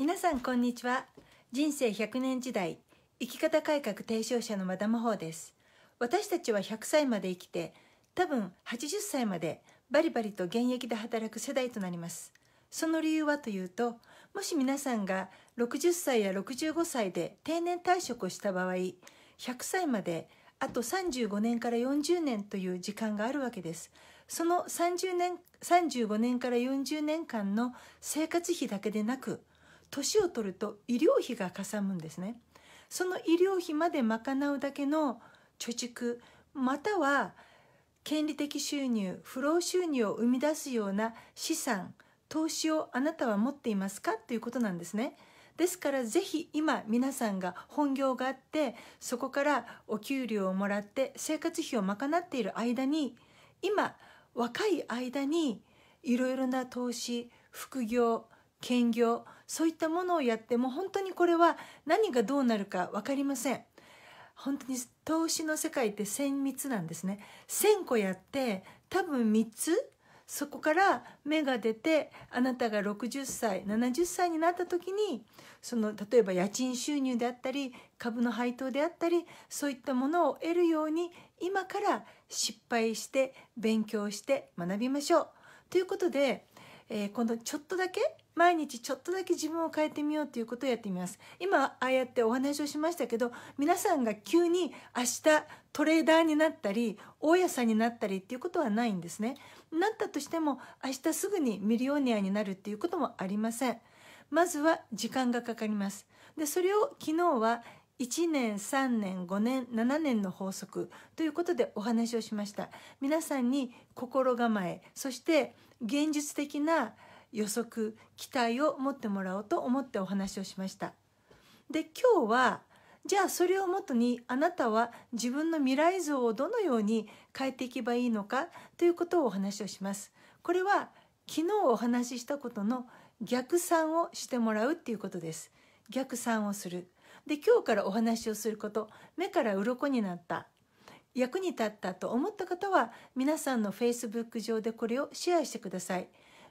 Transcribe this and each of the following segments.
皆さんこんにちは人生100年時代生き方改革提唱者の和田ムホです私たちは100歳まで生きて多分80歳までバリバリと現役で働く世代となりますその理由はというともし皆さんが60歳や65歳で定年退職をした場合100歳まであと35年から40年という時間があるわけですその30年35年から40年間の生活費だけでなく年を取ると医療費がかさむんですねその医療費まで賄うだけの貯蓄または権利的収入不労収入を生み出すような資産投資をあなたは持っていますかということなんですねですからぜひ今皆さんが本業があってそこからお給料をもらって生活費を賄っている間に今若い間にいろいろな投資副業兼業そういったものをやっても本当にこれは何がどうなるか分かりません本当に投資の世界って1密なんですね千個やって多分3つそこから芽が出てあなたが60歳70歳になった時にその例えば家賃収入であったり株の配当であったりそういったものを得るように今から失敗して勉強して学びましょう。ということで、えー、このちょっとだけ毎日ちょっとだけ自分を変えてみようということをやってみます今ああやってお話をしましたけど皆さんが急に明日トレーダーになったり大家さんになったりっていうことはないんですねなったとしても明日すぐにミリオネアになるっていうこともありませんまずは時間がかかりますでそれを昨日は1年3年5年7年の法則ということでお話をしました皆さんに心構えそして現実的な予測期待を持ってもらおうと思ってお話をしましたで今日はじゃあそれをもとにあなたは自分の未来像をどのように変えていけばいいのかということをお話をしますこれは昨日お話ししたことの逆算をしてもらうっていうことです逆算をするで今日からお話をすること目から鱗になった役に立ったと思った方は皆さんの Facebook 上でこれをシェアしてください。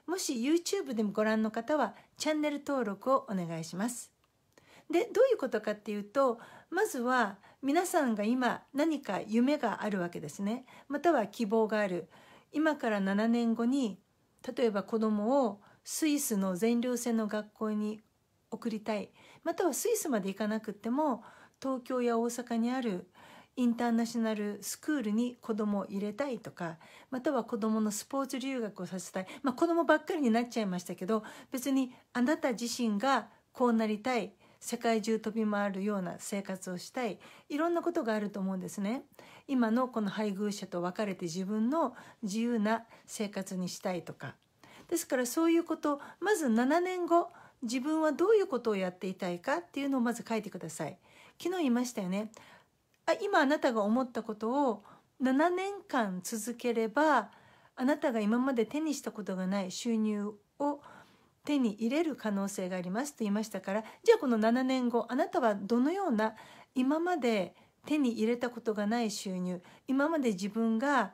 もし YouTube でもご覧の方はチャンネル登録をお願いします。でどういうことかっていうとまずは皆さんが今何か夢があるわけですねまたは希望がある今から7年後に例えば子供をスイスの全寮制の学校に送りたいまたはスイスまで行かなくっても東京や大阪にあるインターナショナルスクールに子供を入れたいとかまたは子供のスポーツ留学をさせたい、まあ、子供ばっかりになっちゃいましたけど別にあなた自身がこうなりたい世界中飛び回るような生活をしたいいろんなことがあると思うんですね。今のこの配偶者と別れて自分の自由な生活にしたいとかですからそういうことまず7年後自分はどういうことをやっていたいかっていうのをまず書いてください。昨日言いましたよねあ今あなたが思ったことを7年間続ければあなたが今まで手にしたことがない収入を手に入れる可能性がありますと言いましたからじゃあこの7年後あなたはどのような今まで手に入れたことがない収入今まで自分が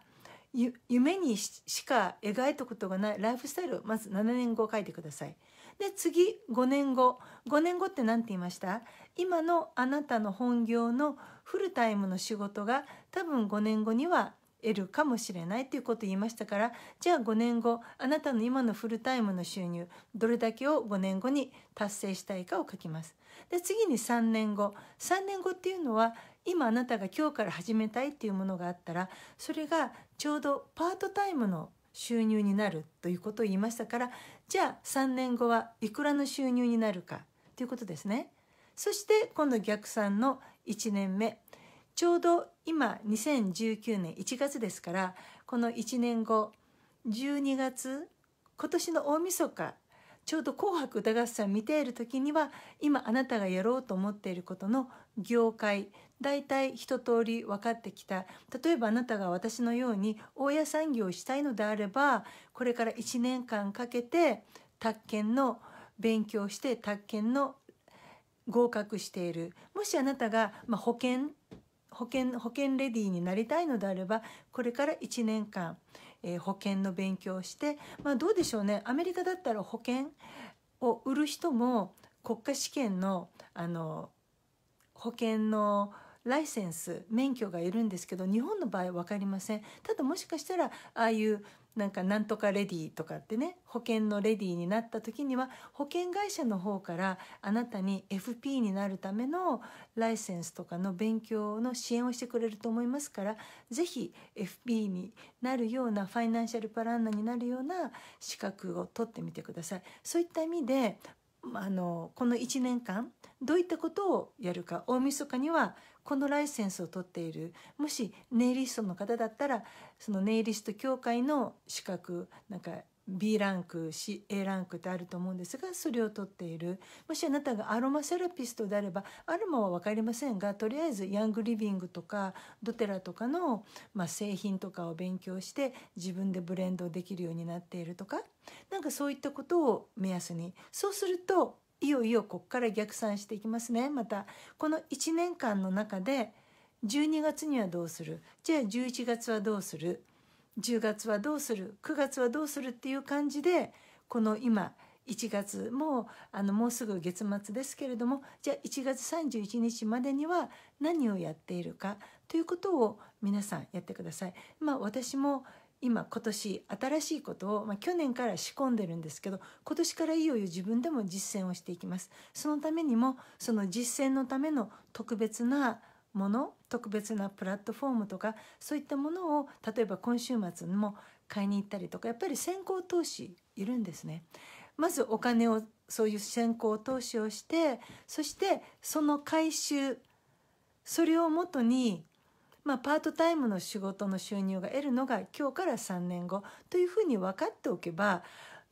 夢にしか描いたことがないライフスタイルをまず7年後書いてください。で次5年後5年後って何て言いました今のあなたの本業のフルタイムの仕事が多分5年後には得るかもしれないということを言いましたからじゃあ5年後あなたの今のフルタイムの収入どれだけを5年後に達成したいかを書きます。で次に3年後3年後っていうのは今あなたが今日から始めたいっていうものがあったらそれがちょうどパートタイムの収入になるということを言いましたからじゃあ3年後はいくらの収入になるかということですね。そして今度逆算の1年目ちょうど今2019年1月ですからこの1年後12月今年の大晦日ちょうど「紅白歌合戦」見ている時には今あなたがやろうと思っていることの業界大体一通り分かってきた例えばあなたが私のように大家産業をしたいのであればこれから1年間かけて宅建の勉強して宅建の合格しているもしあなたが、まあ、保険保険保険レディーになりたいのであればこれから1年間、えー、保険の勉強をして、まあ、どうでしょうねアメリカだったら保険を売る人も国家試験のあの保険のライセンス免許がいるんですけど日本の場合分かりませんただもしかしたらああいうなんかなんとかレディーとかってね保険のレディーになった時には保険会社の方からあなたに FP になるためのライセンスとかの勉強の支援をしてくれると思いますから是非 FP になるようなファイナンシャルパランナになるような資格を取ってみてください。そういった意味であのこの1年間どういったことをやるか大晦日にはこのライセンスを取っているもしネイリストの方だったらそのネイリスト協会の資格なんか B ランク CA ランクってあると思うんですがそれを取っているもしあなたがアロマセラピストであればアロマは分かりませんがとりあえずヤングリビングとかドテラとかの、まあ、製品とかを勉強して自分でブレンドできるようになっているとかなんかそういったことを目安にそうするといよいよここから逆算していきますねまたこの1年間の中で12月にはどうするじゃあ11月はどうする10月はどうする9月はどうするっていう感じでこの今1月もうあのもうすぐ月末ですけれどもじゃあ1月31日までには何をやっているかということを皆さんやってください。まあ、私も今今年新しいことを、まあ、去年から仕込んでるんですけど今年からいよいよ自分でも実践をしていきますそのためにもその実践のための特別なもの特別なプラットフォームとかそういったものを例えば今週末も買いに行ったりとかやっぱり先行投資いるんですね。まずお金をそういう先行投資をしてそしてその回収それをもとに、まあ、パートタイムの仕事の収入が得るのが今日から3年後というふうに分かっておけば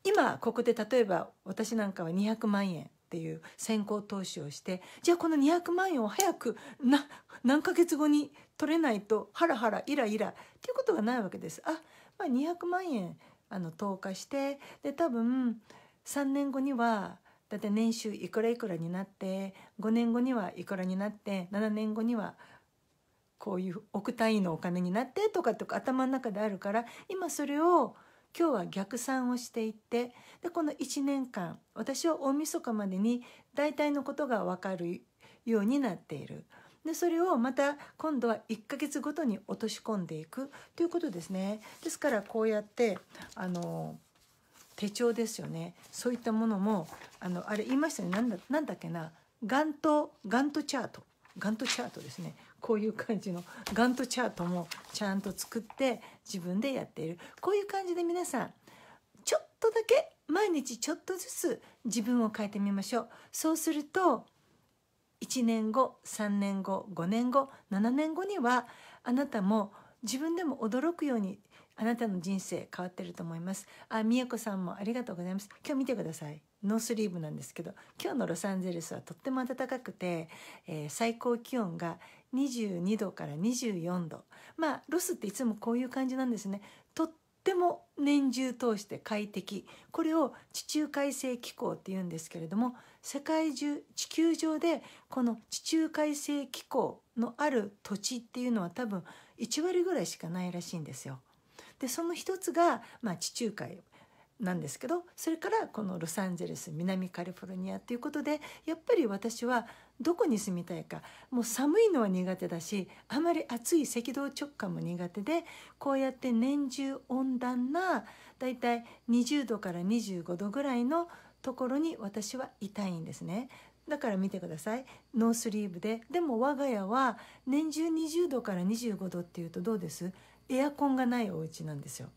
今ここで例えば私なんかは200万円っていう先行投資をしてじゃあこの200万円を早くな何ヶ月後に取れないとハラハライライラっていうことがないわけです。あまあ、200万円あの投下してで多分3年後にはだって年収いくらいくらになって5年後にはいくらになって7年後にはこういう億単位のお金になってとかとか頭の中であるから今それを今日は逆算をしていってでこの1年間私は大晦日までに大体のことが分かるようになっている。でそれをまた今度は1ヶ月ごとに落とし込んでいくということですね。ですからこうやってあの手帳ですよねそういったものもあのあれ言いましたねなんだなんだっけなガントガントチャートガントチャートですねこういう感じのガントチャートもちゃんと作って自分でやっているこういう感じで皆さんちょっとだけ毎日ちょっとずつ自分を変えてみましょうそうすると1年後3年後5年後7年後にはあなたも自分でも驚くようにあなたの人生変わってると思いますあみやこさんもありがとうございます今日見てくださいノースリーブなんですけど今日のロサンゼルスはとっても暖かくて、えー、最高気温が22度から24度まあロスっていつもこういう感じなんですねとっても年中通して快適これを地中海性気候っていうんですけれども世界中地球上でこの地中海性気候のある土地っていうのは多分1割ぐらいしかないらしいんですよ。でその一つが、まあ、地中海なんですけどそれからこのロサンゼルス南カリフォルニアっていうことでやっぱり私はどこに住みたいかもう寒いのは苦手だしあまり暑い赤道直下も苦手でこうやって年中温暖なだいたい20度から25度ぐらいのところに私はいたいんですね。だから見てくださいノースリーブででも我が家は年中20度から25度っていうとどうですエアコンがないお家なんですよ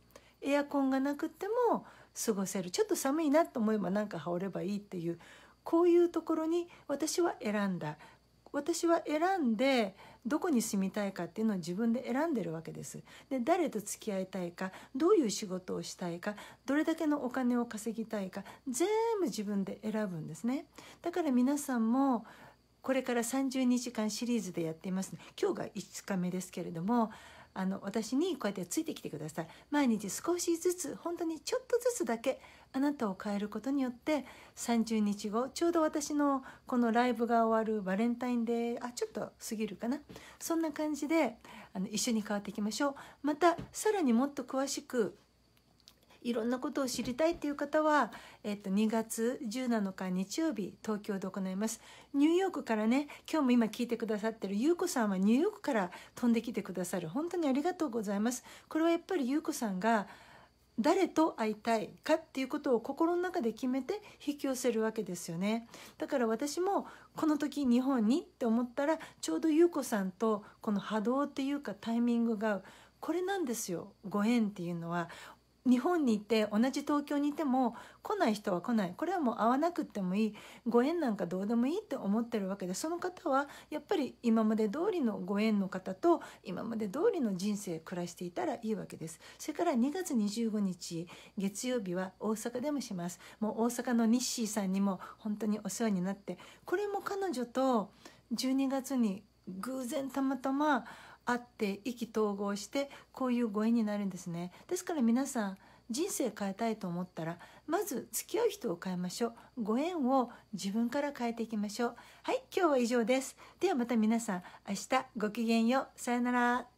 エアコンがなくても過ごせるちょっと寒いなと思えばなんか羽織ればいいっていうこういうところに私は選んだ私は選んでどこに住みたいかっていうのを自分で選んでるわけですで誰と付き合いたいかどういう仕事をしたいかどれだけのお金を稼ぎたいか全部自分で選ぶんですねだから皆さんもこれから3 0日間シリーズでやっています、ね、今日が5日目ですけれどもあの私にこうやってついてきてください毎日少しずつ本当にちょっとずつだけあなたを変えることによって30日後ちょうど私のこのライブが終わるバレンタインデーあちょっと過ぎるかなそんな感じであの一緒に変わっていきましょうまたさらにもっと詳しくいろんなことを知りたいという方は、えっと、2月17日日曜日東京で行いますニューヨークからね今日も今聞いてくださってる優子さんはニューヨークから飛んできてくださる本当にありがとうございますこれはやっぱり優子さんが誰と会いたいかっていうことを心の中で決めて引き寄せるわけですよねだから私もこの時日本にって思ったらちょうど優子さんとこの波動っていうかタイミングがこれなんですよご縁っていうのは日本にいて同じ東京にいても来ない人は来ないこれはもう会わなくってもいいご縁なんかどうでもいいって思ってるわけでその方はやっぱり今まで通りのご縁の方と今まで通りの人生暮らしていたらいいわけですそれから2月25日月曜日は大阪でもしますもう大阪のニッシーさんにも本当にお世話になってこれも彼女と12月に偶然たまたまあって意気投合してこういうご縁になるんですねですから皆さん人生変えたいと思ったらまず付き合う人を変えましょうご縁を自分から変えていきましょうはい今日は以上ですではまた皆さん明日ごきげんようさよなら